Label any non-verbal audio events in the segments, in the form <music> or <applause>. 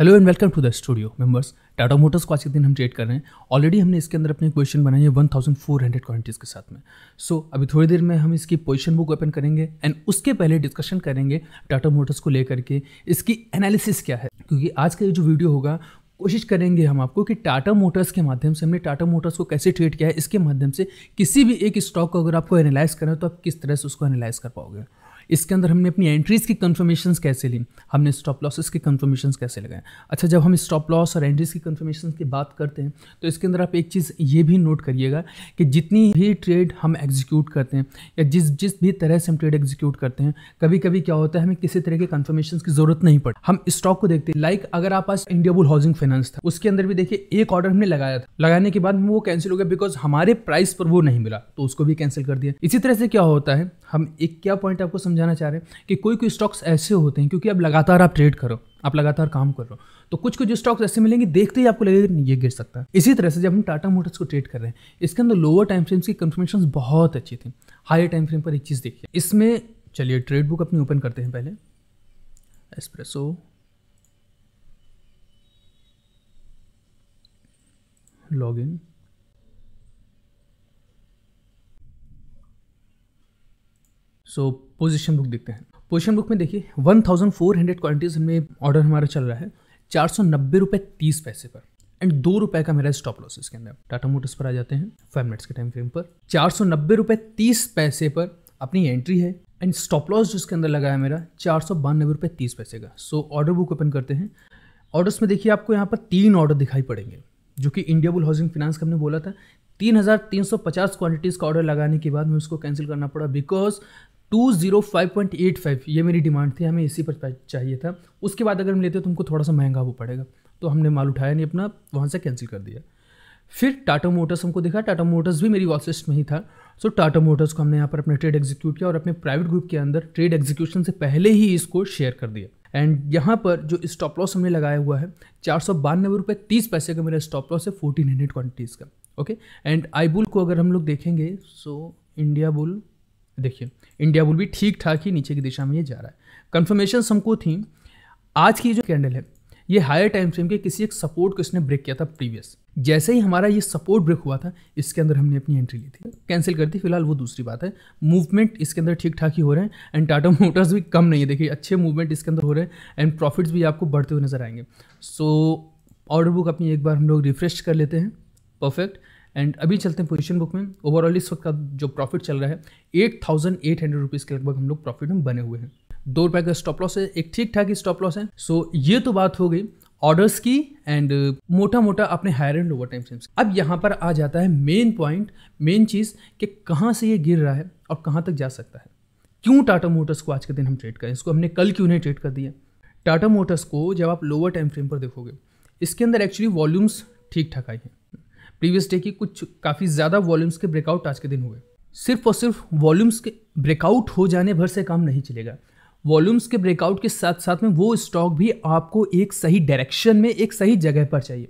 hello and welcome to the studio members Tata Motors को आज के दिन हम ट्रेड कर रहे हैं ऑलरेडी हमने इसके अंदर अपने क्वेश्चन बनाए हैं one thousand four hundred quantities के साथ में सो so, अभी थोड़ी देर में हम इसकी पोजीशन बुक ओपन करेंगे एंड उसके पहले डिस्कशन करेंगे टाटा मोटर्स को लेकर के इसकी एनालिसिस क्या है क्योंकि आज का जो वीडियो होगा कोशिश करेंगे हम आपको कि टाटा मोटर्स के माध्यम से हमने टाटा मोटर्स को कैसे ट्रेड किया है इसके माध्यम से किसी भी एक स्टॉक को अगर आपको एनालाइज करना है तो आप किस तरह से उसको एनालाइज कर पाओगे इसके अंदर हमने अपनी एंट्रीज़ की कन्फर्मेशन कैसे ली हमने स्टॉप लॉसेस की कन्फर्मेशन कैसे लगाए अच्छा जब हम स्टॉप लॉस और एंट्रीज़ की कन्फर्मेशन की बात करते हैं तो इसके अंदर आप एक चीज़ ये भी नोट करिएगा कि जितनी भी ट्रेड हम एग्जीक्यूट करते हैं या जिस जिस भी तरह से हम ट्रेड एग्जीक्यूट करते हैं कभी कभी क्या होता है हमें किसी तरह के कन्फर्मेशन की जरूरत नहीं पड़ती हम स्टॉक को देखते हैं लाइक अगर आप पास इंडिया बुल हाउसिंग फाइनेंस था उसके अंदर भी देखिए एक ऑर्डर हमने लगाया था लगाने के बाद वो कैंसिल हो गया बिकॉज हमारे प्राइस पर वो नहीं मिला तो उसको भी कैंसिल कर दिया इसी तरह से क्या होता है हम एक क्या पॉइंट आपको समझाना चाह रहे हैं कि कोई कोई स्टॉक्स ऐसे होते हैं क्योंकि आप लगातार आप ट्रेड करो आप लगातार काम कर रहे हो तो कुछ कुछ स्टॉक्स ऐसे मिलेंगे देखते ही आपको लगेगा ये गिर सकता है इसी तरह से जब हम टाटा मोटर्स को ट्रेड कर रहे हैं इसके अंदर लोअर टाइम फ्रेम्स की कन्फर्मेशन बहुत अच्छी थी हायर टाइम फ्रेम पर एक चीज़ देखिए इसमें चलिए ट्रेड बुक अपनी ओपन करते हैं पहले एस्प्रेसो इन सो पोजिशन बुक देखते हैं पोजिशन बुक में देखिए one thousand four hundred quantities में ऑर्डर हमारा चल रहा है चार सौ नब्बे रुपये तीस पैसे पर एंड दो रुपए का मेरा स्टॉप लॉस इसके अंदर टाटा मोटर्स पर आ जाते हैं फाइव मिनट्स के टाइम फ्रेम पर चार सौ नब्बे रुपये तीस पैसे पर अपनी एंट्री है एंड स्टॉप लॉस जिसके अंदर लगा है मेरा चार सौ बानबे रुपये तीस पैसे का सो ऑर्डर बुक ओपन करते हैं ऑर्डर्स में देखिए आपको यहाँ पर तीन ऑर्डर दिखाई पड़ेंगे जो कि इंडिया बुल हाउसिंग फाइनेंस का हमने बोला था तीन हज़ार तीन सौ पचास क्वान्टिटीज़ का ऑर्डर लगाने के बाद मैं उसको कैंसिल करना पड़ा because two zero five point eight five ये मेरी डिमांड थी हमें इसी पर चाहिए था उसके बाद अगर हम लेते तो हमको थोड़ा सा महंगा वो पड़ेगा तो हमने माल उठाया नहीं अपना वहाँ से कैंसिल कर दिया फिर टाटा मोटर्स हमको दिखा टाटा मोटर्स भी मेरी वॉच लिस्ट में ही था सो टाटा मोटर्स को हमने यहाँ पर अपना ट्रेड एग्जीक्यूट किया और अपने प्राइवेट ग्रुप के अंदर ट्रेड एग्जीक्यूशन से पहले ही इसको शेयर कर दिया एंड यहाँ पर जो स्टॉप लॉस हमने लगाया हुआ है चार सौ बानवे रुपये तीस पैसे का मेरा स्टॉप लॉस है फोर्टीन हंड्रेड क्वान्टिटीज़ का ओके एंड आई बुल को अगर हम लोग देखेंगे सो इंडिया बुल देखिए इंडिया बुल भी ठीक ठाक ही नीचे की दिशा में ये जा रहा है कन्फर्मेशन हमको थी आज की जो कैंडल है ये हायर टाइम फ्रेम के किसी एक सपोर्ट को इसने ब्रेक किया था प्रीवियस जैसे ही हमारा ये सपोर्ट ब्रेक हुआ था इसके अंदर हमने अपनी एंट्री ली थी कैंसिल कर दी फिलहाल वो दूसरी बात है मूवमेंट इसके अंदर ठीक ठाक ही हो रहे हैं एंड टाटा मोटर्स भी कम नहीं है देखिए अच्छे मूवमेंट इसके अंदर हो रहे हैं एंड प्रॉफिट्स भी आपको बढ़ते हुए नजर आएंगे सो ऑर्डर बुक अपनी एक बार हम लोग रिफ्रेश कर लेते हैं परफेक्ट एंड अभी चलते हैं पोजीशन बुक में ओवरऑल इस वक्त का जो प्रॉफिट चल रहा है eight thousand eight hundred rupees के लगभग हम लोग प्रॉफिट में बने हुए हैं दो रुपये का स्टॉप लॉस है एक ठीक ठाक ही स्टॉप लॉस है सो so, ये तो बात हो गई ऑर्डर्स की एंड मोटा मोटा अपने higher and lower time frames अब यहाँ पर आ जाता है मेन पॉइंट मेन चीज़ कि कहाँ से ये गिर रहा है और कहाँ तक जा सकता है क्यों टाटा मोटर्स को आज के दिन हम ट्रेड करें इसको हमने कल क्यों नहीं ट्रेड कर दिया टाटा मोटर्स को जब आप लोअर टाइम फ्रेम पर देखोगे इसके अंदर एक्चुअली वॉल्यूम्स ठीक ठाक आई हैं प्रीवियस डे की कुछ काफ़ी ज़्यादा वॉल्यूम्स के ब्रेकआउट आज के दिन हुए सिर्फ और सिर्फ वॉल्यूम्स के ब्रेकआउट हो जाने भर से काम नहीं चलेगा वॉल्यूम्स के ब्रेकआउट के साथ साथ में वो स्टॉक भी आपको एक सही डायरेक्शन में एक सही जगह पर चाहिए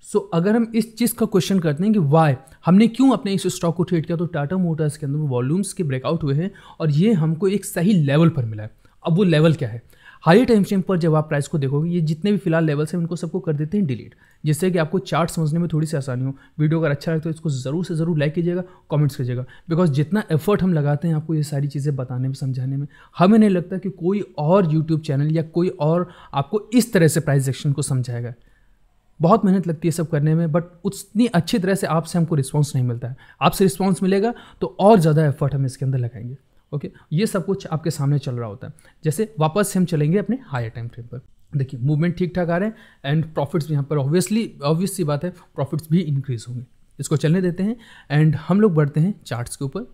सो so, अगर हम इस चीज़ का क्वेश्चन करते हैं कि वाई हमने क्यों अपने इस स्टॉक को ट्रेड किया तो टाटा मोटर्स के अंदर वॉल्यूम्स के ब्रेकआउट हुए हैं और ये हमको एक सही लेवल पर मिला है अब वो लेवल क्या है हाई टाइम स्टेम पर जब आप प्राइस को देखोगे ये जितने भी फिलहाल लेवल्स हैं उनको सबको कर देते हैं डिलीट जिससे कि आपको चार्ट समझने में थोड़ी सी आसानी हो वीडियो अगर अच्छा है तो इसको ज़रूर से ज़रूर लाइक कीजिएगा कमेंट्स कीजिएगा बिकॉज जितना एफर्ट हम लगाते हैं आपको ये सारी चीज़ें बताने में समझाने में हमें नहीं लगता कि कोई और यूट्यूब चैनल या कोई और आपको इस तरह से प्राइस एक्शन को समझाएगा बहुत मेहनत लगती है सब करने में बट उतनी अच्छी तरह से आपसे हमको रिस्पॉन्स नहीं मिलता है आपसे रिस्पॉन्स मिलेगा तो और ज़्यादा एफर्ट हम इसके अंदर लगाएंगे ओके ये सब कुछ आपके सामने चल रहा होता है जैसे वापस से हम चलेंगे अपने हायर टाइम फ्रेम पर देखिए मूवमेंट ठीक ठाक आ रहे हैं एंड प्रॉफिट्स भी यहाँ पर ऑब्वियसली ऑब्वियस सी बात है प्रॉफिट्स भी इंक्रीज होंगे इसको चलने देते हैं एंड हम लोग बढ़ते हैं चार्ट्स के ऊपर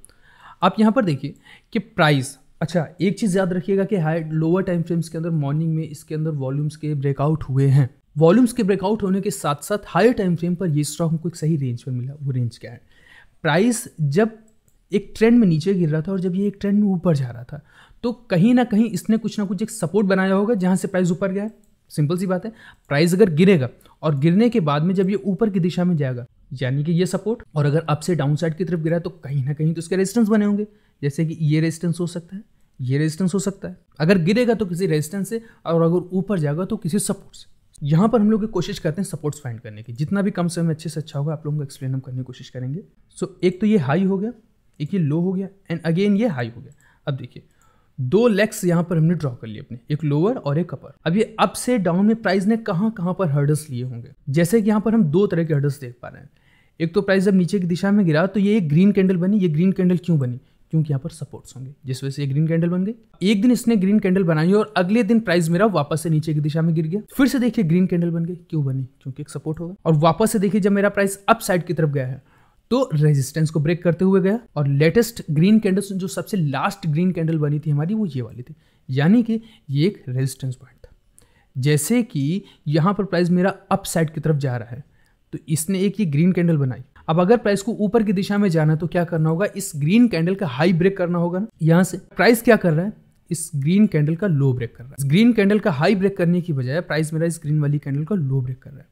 आप यहाँ पर देखिए कि प्राइस अच्छा एक चीज़ याद रखिएगा कि हाई लोअर टाइम फ्रेम्स के अंदर मॉर्निंग में इसके अंदर वॉल्यूम्स के ब्रेकआउट हुए हैं वॉल्यूम्स के ब्रेकआउट होने के साथ साथ हायर टाइम फ्रेम पर ये स्टॉक हमको एक सही रेंज पर मिला वो रेंज क्या है प्राइस जब एक ट्रेंड में नीचे गिर रहा था और जब ये एक ट्रेंड में ऊपर जा रहा था तो कहीं ना कहीं इसने कुछ ना कुछ एक सपोर्ट बनाया होगा जहाँ से प्राइस ऊपर गया सिंपल सी बात है प्राइस अगर गिरेगा और गिरने के बाद में जब ये ऊपर की दिशा में जाएगा यानी कि ये सपोर्ट और अगर अप से डाउन साइड की तरफ गिरा तो कहीं ना कहीं तो उसके रेजिस्टेंस बने होंगे जैसे कि ये रेजिस्टेंस हो सकता है ये रेजिस्टेंस हो सकता है अगर गिरेगा तो किसी रेजिस्टेंस से और अगर ऊपर जाएगा तो किसी सपोर्ट से यहाँ पर हम लोग कोशिश करते हैं सपोर्ट्स फाइंड करने की जितना भी कम समय अच्छे से अच्छा होगा आप लोगों को एक्सप्लेन हम करने की कोशिश करेंगे सो so, एक तो ये हाई हो गया एक ये लो हो गया एंड अगेन ये हाई हो गया अब देखिए दो लेग्स यहाँ पर हमने ड्रॉ कर लिए अपने एक लोअर और एक अपर अब ये अप से डाउन में प्राइस ने कहाँ कहाँ पर हर्डल्स लिए होंगे जैसे कि यहाँ पर हम दो तरह के हर्डल्स देख पा रहे हैं एक तो प्राइस जब नीचे की दिशा में गिरा तो ये एक ग्रीन कैंडल बनी ये ग्रीन कैंडल क्यों बनी क्योंकि यहाँ पर सपोर्ट्स होंगे जिस वजह से ये ग्रीन कैंडल बन गई एक दिन इसने ग्रीन कैंडल बनाई और अगले दिन प्राइस मेरा वापस से नीचे की दिशा में गिर गया फिर से देखिए ग्रीन कैंडल बन गई क्यों बनी क्योंकि एक सपोर्ट होगा और वापस से देखिए जब मेरा प्राइस अप साइड की तरफ गया है तो रेजिस्टेंस को ब्रेक करते हुए गया और लेटेस्ट ग्रीन कैंडल जो सबसे लास्ट ग्रीन कैंडल बनी थी हमारी वो ये वाली थी यानी कि ये एक रेजिस्टेंस पॉइंट था जैसे कि यहाँ पर प्राइस मेरा अप साइड की तरफ जा रहा है तो इसने एक ये ग्रीन कैंडल बनाई अब अगर प्राइस को ऊपर की दिशा में जाना है तो क्या करना होगा इस ग्रीन कैंडल का हाई ब्रेक करना होगा ना यहाँ से प्राइस क्या कर रहा है इस ग्रीन कैंडल का लो ब्रेक कर रहा है इस ग्रीन कैंडल का हाई ब्रेक करने की बजाय प्राइस मेरा इस ग्रीन वाली कैंडल का लो ब्रेक कर रहा है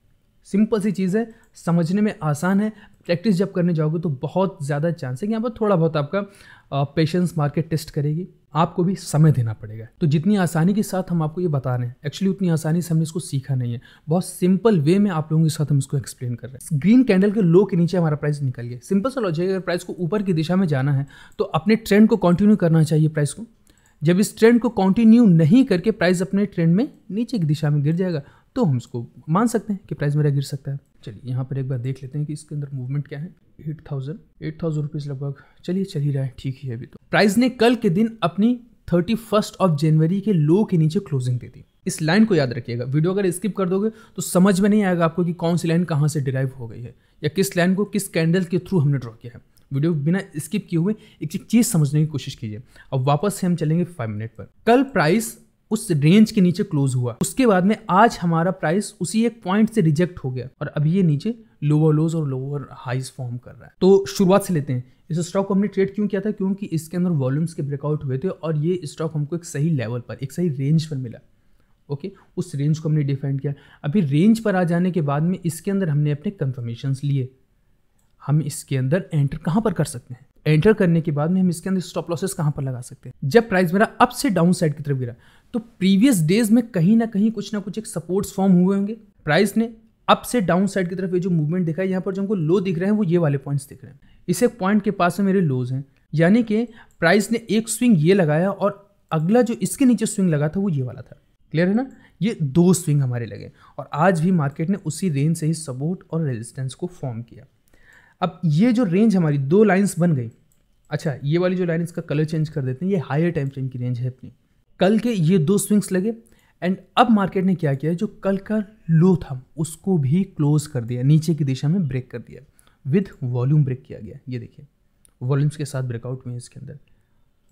सिंपल सी चीज़ है समझने में आसान है प्रैक्टिस जब करने जाओगे तो बहुत ज़्यादा चांस है कि यहाँ पर थोड़ा बहुत आपका पेशेंस मार्केट टेस्ट करेगी आपको भी समय देना पड़ेगा तो जितनी आसानी के साथ हम आपको ये बता रहे हैं एक्चुअली उतनी आसानी से हमने इसको सीखा नहीं है बहुत सिंपल वे में आप लोगों के साथ हम इसको एक्सप्लेन कर रहे हैं ग्रीन कैंडल के लो के नीचे हमारा प्राइस निकल गया सिंपल सा लॉजिक अगर प्राइस को ऊपर की दिशा में जाना है तो अपने ट्रेंड को कंटिन्यू करना चाहिए प्राइस को जब इस ट्रेंड को कंटिन्यू नहीं करके प्राइस अपने ट्रेंड में नीचे की दिशा में गिर जाएगा तो हम उसको मान सकते हैं कि प्राइस मेरा गिर सकता है चलिए यहाँ पर एक बार देख लेते हैं कि इसके अंदर मूवमेंट क्या है eight thousand eight thousand rupees लगभग चलिए चल ही रहा है ठीक ही है अभी तो प्राइस ने कल के दिन अपनी थर्टी फर्स्ट ऑफ जनवरी के लो के नीचे क्लोजिंग दे दी इस लाइन को याद रखिएगा वीडियो अगर स्किप कर दोगे तो समझ में नहीं आएगा आपको कि कौन सी लाइन कहाँ से डिराइव हो गई है या किस लाइन को किस कैंडल के थ्रू हमने ड्रॉ किया है वीडियो बिना स्किप किए हुए एक चीज़ समझने की कोशिश कीजिए अब वापस से हम चलेंगे फाइव मिनट पर कल प्राइस उस रेंज के नीचे क्लोज हुआ उसके बाद में आज हमारा प्राइस उसी एक पॉइंट से रिजेक्ट हो गया और अभी ये नीचे लोअर लोज और लोअर हाइज फॉर्म कर रहा है तो शुरुआत से लेते हैं इस स्टॉक को हमने ट्रेड क्यों किया था क्योंकि इसके अंदर वॉल्यूम्स के ब्रेकआउट हुए थे और ये स्टॉक हमको एक सही लेवल पर एक सही रेंज पर मिला ओके okay, उस रेंज को हमने डिफाइन किया अभी रेंज पर आ जाने के बाद में इसके अंदर हमने अपने कन्फर्मेशन लिए हम इसके अंदर एंटर कहाँ पर कर सकते हैं एंटर करने के बाद में हम इसके अंदर स्टॉप लॉसेस कहाँ पर लगा सकते हैं जब प्राइस मेरा अप से डाउन साइड की तरफ गिरा तो प्रीवियस डेज में कहीं ना कहीं कुछ ना कुछ एक सपोर्ट्स फॉर्म हुए होंगे प्राइस ने अप से डाउन साइड की तरफ ये जो मूवमेंट दिखा है यहाँ पर जो हमको लो दिख रहे हैं वो ये वाले पॉइंट्स दिख रहे हैं इसे पॉइंट के पास में मेरे लोज हैं यानी कि प्राइस ने एक स्विंग ये लगाया और अगला जो इसके नीचे स्विंग लगा था वो ये वाला था क्लियर है ना ये दो स्विंग हमारे लगे और आज भी मार्केट ने उसी रेंज से ही सपोर्ट और रेजिस्टेंस को फॉर्म किया अब ये जो रेंज हमारी दो लाइन्स बन गई अच्छा ये वाली जो लाइन इसका कलर चेंज कर देते हैं ये हायर टाइम फ्रेम की रेंज है अपनी कल के ये दो स्विंग्स लगे एंड अब मार्केट ने क्या किया जो कल का लो था उसको भी क्लोज कर दिया नीचे की दिशा में ब्रेक कर दिया विथ वॉल्यूम ब्रेक किया गया ये देखिए वॉल्यूम्स के साथ ब्रेकआउट हुए इसके अंदर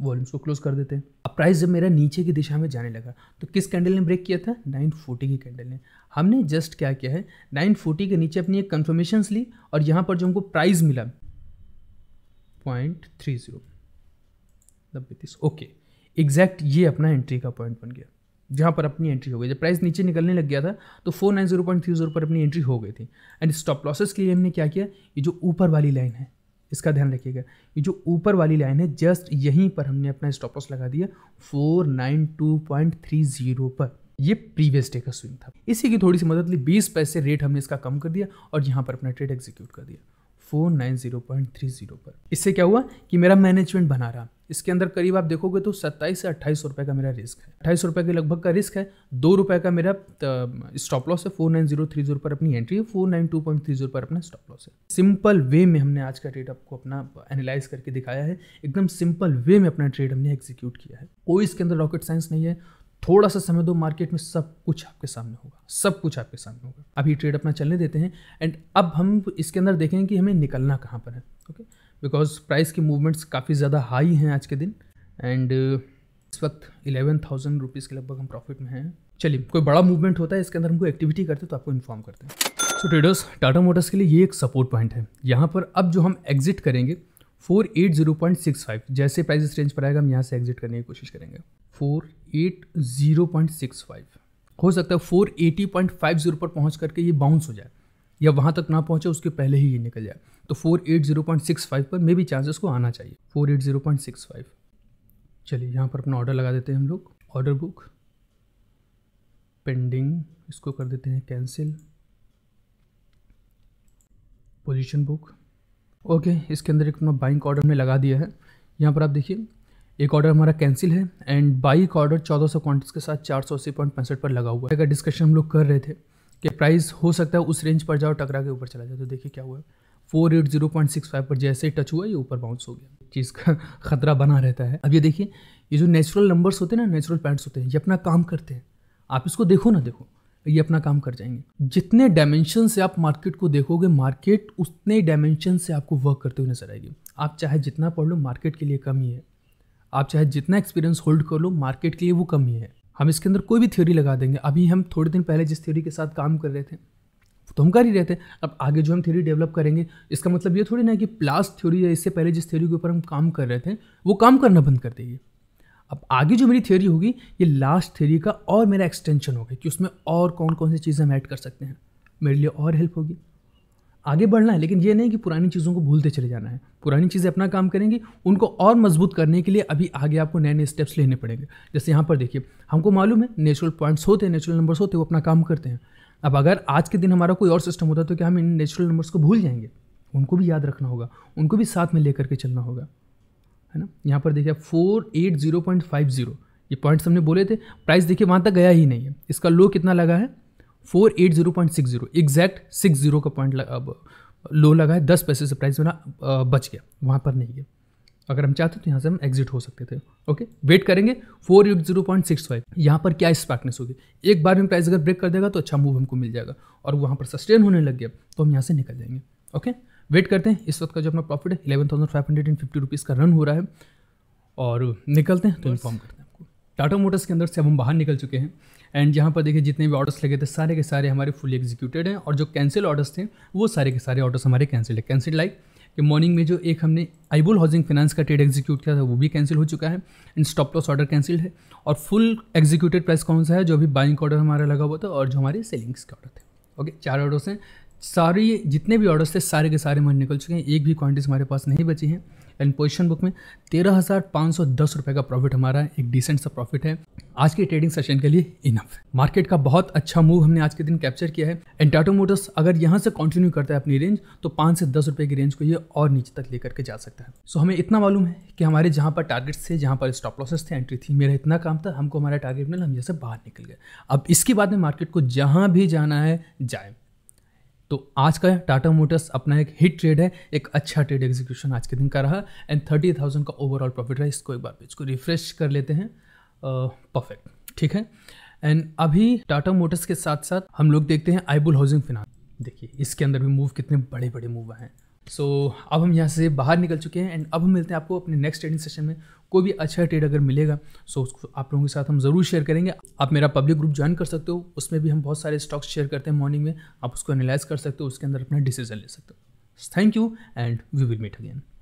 वॉल्यूम्स को क्लोज कर देते हैं अब प्राइस जब मेरा नीचे की दिशा में जाने लगा तो किस कैंडल ने ब्रेक किया था नाइन फोर्टी की कैंडल ने हमने जस्ट क्या किया है नाइन फोर्टी के नीचे अपनी एक कन्फर्मेशन ली और यहाँ पर जो हमको प्राइज़ मिला point three zero okay exact ये अपना एंट्री का पॉइंट बन गया जहाँ पर अपनी एंट्री हो गई जब प्राइस नीचे निकलने लग गया था तो four nine zero point three zero पर अपनी एंट्री हो गई थी एंड स्टॉप लॉसेस के लिए हमने क्या किया ये जो ऊपर वाली लाइन है इसका ध्यान रखिएगा ये जो ऊपर वाली लाइन है जस्ट यहीं पर हमने अपना स्टॉप लॉस लगा दिया four nine two point three zero पर ये प्रीवियस डे का स्विंग था इसी की थोड़ी सी मदद ली बीस पैसे रेट हमने इसका कम कर दिया और यहाँ पर अपना ट्रेड एग्जीक्यूट कर दिया 4.90.30 पर इससे क्या हुआ कि मेरा मैनेजमेंट बना रहा इसके अंदर करीब आप देखोगे तो सत्ताईस से अट्ठाईस रुपये का मेरा रिस्क है अट्ठाईस रुपये के लगभग का रिस्क है दो रुपये का मेरा स्टॉप लॉस है four nine zero three zero पर अपनी एंट्री है four nine two point three zero पर अपना स्टॉप लॉस है सिंपल वे में हमने आज का ट्रेड आपको अपना एनालाइज करके दिखाया है एकदम सिंपल वे में अपना ट्रेड हमने एग्जीक्यूट किया है कोई इसके अंदर रॉकेट साइंस नहीं है थोड़ा सा समय दो मार्केट में सब कुछ आपके सामने होगा सब कुछ आपके सामने होगा अभी ट्रेड अपना चलने देते हैं एंड अब हम इसके अंदर देखेंगे कि हमें निकलना कहाँ पर है ओके बिकॉज प्राइस के मूवमेंट्स काफ़ी ज़्यादा हाई हैं आज के दिन एंड इस वक्त इलेवन थाउजेंड रुपीज़ के लगभग हम प्रॉफिट में हैं चलिए कोई बड़ा मूवमेंट होता है इसके अंदर हमको एक्टिविटी करते हैं तो आपको इन्फॉर्म करते हैं सो ट्रेडर्स टाटा मोटर्स के लिए ये एक सपोर्ट पॉइंट है यहाँ पर अब जो हम एग्जिट करेंगे four eight zero point six five जैसे प्राइस रेंज पर आएगा हम यहाँ से एग्जिट करने की कोशिश करेंगे four eight zero point six five हो सकता है four eighty point five zero पर पहुँच करके ये बाउंस हो जाए या वहाँ तक ना पहुँचे उसके पहले ही ये निकल जाए तो four eight zero point six five पर मे भी चांसेस को आना चाहिए four eight zero point six five चलिए यहाँ पर अपना ऑर्डर लगा देते हैं हम लोग ऑर्डर बुक पेंडिंग इसको कर देते हैं कैंसिल पोजीशन बुक ओके इसके अंदर एक अपना बाइक ऑर्डर हमने लगा दिया है यहाँ पर आप देखिए एक ऑर्डर हमारा कैंसिल है एंड बाइक ऑर्डर चौदह सौ के साथ चार सौ अस्सी पॉइंट पैंसठ पर लगा हुआ है अगर डिस्कशन हम लोग कर रहे थे कि प्राइस हो सकता है उस रेंज पर जाओ टकरा के ऊपर चला जाए तो देखिए क्या हुआ four eight zero point six five पर जैसे ही टच हुआ ये ऊपर बाउंस हो गया चीज़ का <laughs> खतरा बना रहता है अब ये देखिए ये जो नेचुरल नंबर्स होते हैं ना नेचुरल पैंट्स होते हैं ये अपना काम करते हैं आप इसको देखो ना देखो ये अपना काम कर जाएंगे जितने डायमेंशन से आप मार्केट को देखोगे मार्केट उतने डायमेंशन से आपको वर्क करते हुए नजर आएगी आप चाहे जितना पढ़ लो मार्केट के लिए कम ही है आप चाहे जितना एक्सपीरियंस होल्ड कर लो मार्केट के लिए वो कम ही है हम इसके अंदर कोई भी थ्योरी लगा देंगे अभी हम थोड़े दिन पहले जिस थ्योरी के साथ काम कर रहे थे तो हम कर ही रहे थे अब आगे जो हम थ्योरी डेवलप करेंगे इसका मतलब ये थोड़ी ना कि प्लास्ट थ्योरी या इससे पहले जिस थ्योरी के ऊपर हम काम कर रहे थे वो काम करना बंद कर देगी अब आगे जो मेरी थ्योरी होगी ये लास्ट थ्योरी का और मेरा एक्सटेंशन होगा कि उसमें और कौन कौन सी चीज़ें हम ऐड कर सकते हैं मेरे लिए और हेल्प होगी आगे बढ़ना है लेकिन ये नहीं कि पुरानी चीज़ों को भूलते चले जाना है पुरानी चीज़ें अपना काम करेंगी उनको और मजबूत करने के लिए अभी आगे आपको नए नए स्टेप्स लेने पड़ेंगे जैसे यहाँ पर देखिए हमको मालूम है नेचुरल पॉइंट्स होते हैं नेचुरल नंबर्स होते हैं वो अपना काम करते हैं अब अगर आज के दिन हमारा कोई और सिस्टम होता तो क्या हम इन नेचुरल नंबर्स को भूल जाएंगे उनको भी याद रखना होगा उनको भी साथ में लेकर के चलना होगा है ना यहाँ पर देखिए four eight zero point five zero ये पॉइंट्स हमने बोले थे प्राइस देखिए वहाँ तक गया ही नहीं है इसका लो कितना लगा है four eight zero point six zero exact six zero का पॉइंट अब लो लगा है दस पैसे से प्राइस बना बच गया वहाँ पर नहीं गया अगर हम चाहते तो यहाँ से हम एग्जिट हो सकते थे ओके वेट करेंगे four eight zero point six five यहाँ पर क्या स्पार्कनेस होगी एक बार में प्राइस अगर ब्रेक कर देगा तो अच्छा मूव हमको मिल जाएगा और वहाँ पर सस्टेन होने लग गया तो हम यहाँ से निकल जाएंगे ओके वेट करते हैं इस वक्त का जो अपना प्रॉफिट है eleven thousand five hundred and fifty rupees का रन हो रहा है और निकलते हैं तो इन्फॉर्म करते हैं आपको टाटा मोटर्स के अंदर से अब हम बाहर निकल चुके हैं एंड यहाँ पर देखिए जितने भी ऑर्डर्स लगे थे सारे के सारे हमारे फुली एग्जीक्यूटेड हैं और जो कैंसिल ऑर्डर्स थे वो सारे के सारे ऑर्डर्स हमारे कैंसिल है कैंसिल लाइक कि मॉर्निंग में जो एक हमने आईबुल हाउसिंग फाइनेंस का ट्रेड एग्जीक्यूट किया था वो भी कैंसिल हो चुका है and stop loss order cancel है और फुल एग्जीक्यूटेड प्राइस कौन सा है जो अभी बाइंग ऑर्डर हमारा लगा हुआ था और जो हमारे सेलिंग्स के ऑर्डर थे ओके चार ऑर्डर्स हैं सारी जितने भी ऑर्डर्स थे सारे के सारे हमारे निकल चुके हैं एक भी क्वान्टिटीज हमारे पास नहीं बची हैं एंड पोजिशन बुक में तेरह हज़ार पाँच सौ दस रुपये का प्रॉफिट हमारा एक डिसेंट सा प्रॉफिट है आज के ट्रेडिंग सेशन के लिए इनफ मार्केट का बहुत अच्छा मूव हमने आज के दिन कैप्चर किया है एंड टाटा मोटर्स अगर यहाँ से कंटिन्यू करता है अपनी रेंज तो पाँच से दस रुपये की रेंज को ये और नीचे तक लेकर के जा सकता है सो हमें इतना मालूम है कि हमारे जहाँ पर टारगेट्स थे जहाँ पर स्टॉप लॉसेस थे एंट्री थी मेरा इतना काम था हमको हमारा टारगेट मिला हम जैसे बाहर निकल गए अब इसके बाद में मार्केट को जहाँ भी जाना है जाए तो आज का टाटा मोटर्स अपना एक हिट ट्रेड है एक अच्छा ट्रेड एग्जीक्यूशन आज के दिन का रहा एंड थर्टी थाउजेंड का ओवरऑल प्रॉफिट रहा इसको एक बार पेज को रिफ्रेश कर लेते हैं परफेक्ट ठीक है एंड अभी टाटा मोटर्स के साथ साथ हम लोग देखते हैं आईबुल हाउसिंग फिनांस देखिए इसके अंदर भी मूव कितने बड़े बड़े मूव आए हैं सो so, अब हम यहाँ से बाहर निकल चुके हैं एंड अब हम मिलते हैं आपको अपने नेक्स्ट ट्रेडिंग सेशन में कोई भी अच्छा ट्रेड अगर मिलेगा सो उसको आप लोगों के साथ हम ज़रूर शेयर करेंगे आप मेरा पब्लिक ग्रुप ज्वाइन कर सकते हो उसमें भी हम बहुत सारे स्टॉक्स शेयर करते हैं मॉर्निंग में आप उसको एनालाइज कर सकते हो उसके अंदर अपना डिसीजन ले सकते हो thank you and we will meet again